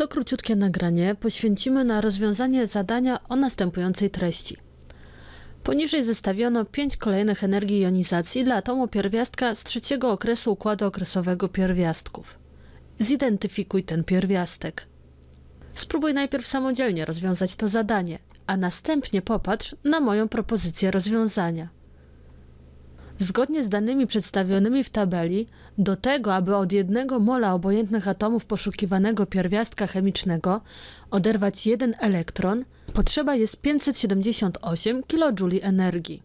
To króciutkie nagranie poświęcimy na rozwiązanie zadania o następującej treści. Poniżej zestawiono pięć kolejnych energii jonizacji dla atomu pierwiastka z trzeciego okresu układu okresowego pierwiastków. Zidentyfikuj ten pierwiastek. Spróbuj najpierw samodzielnie rozwiązać to zadanie, a następnie popatrz na moją propozycję rozwiązania. Zgodnie z danymi przedstawionymi w tabeli, do tego, aby od jednego mola obojętnych atomów poszukiwanego pierwiastka chemicznego oderwać jeden elektron, potrzeba jest 578 kJ energii.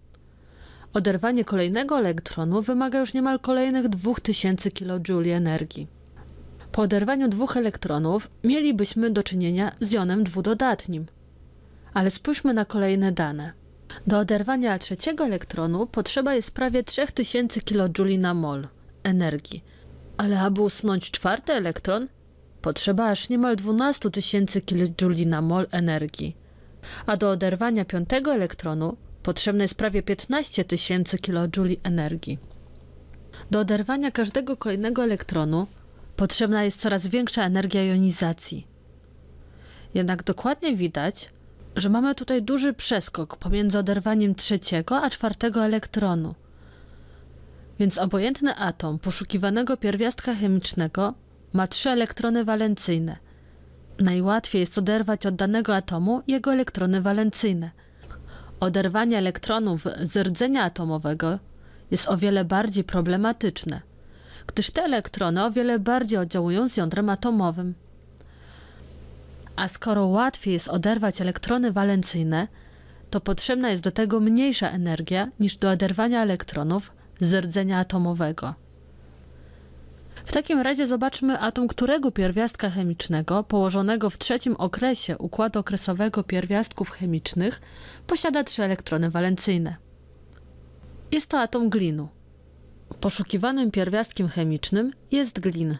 Oderwanie kolejnego elektronu wymaga już niemal kolejnych 2000 kJ energii. Po oderwaniu dwóch elektronów mielibyśmy do czynienia z jonem dwudodatnim. Ale spójrzmy na kolejne dane. Do oderwania trzeciego elektronu potrzeba jest prawie 3000 kJ na mol energii. Ale aby usunąć czwarty elektron, potrzeba aż niemal 12 tysięcy kJ na mol energii. A do oderwania piątego elektronu potrzebne jest prawie 15 tysięcy kJ energii. Do oderwania każdego kolejnego elektronu potrzebna jest coraz większa energia jonizacji. Jednak dokładnie widać, że mamy tutaj duży przeskok pomiędzy oderwaniem trzeciego a czwartego elektronu. Więc obojętny atom poszukiwanego pierwiastka chemicznego ma trzy elektrony walencyjne. Najłatwiej jest oderwać od danego atomu jego elektrony walencyjne. Oderwanie elektronów z rdzenia atomowego jest o wiele bardziej problematyczne, gdyż te elektrony o wiele bardziej oddziałują z jądrem atomowym. A skoro łatwiej jest oderwać elektrony walencyjne, to potrzebna jest do tego mniejsza energia niż do oderwania elektronów z rdzenia atomowego. W takim razie zobaczmy atom którego pierwiastka chemicznego położonego w trzecim okresie układu okresowego pierwiastków chemicznych posiada trzy elektrony walencyjne. Jest to atom glinu. Poszukiwanym pierwiastkiem chemicznym jest glin,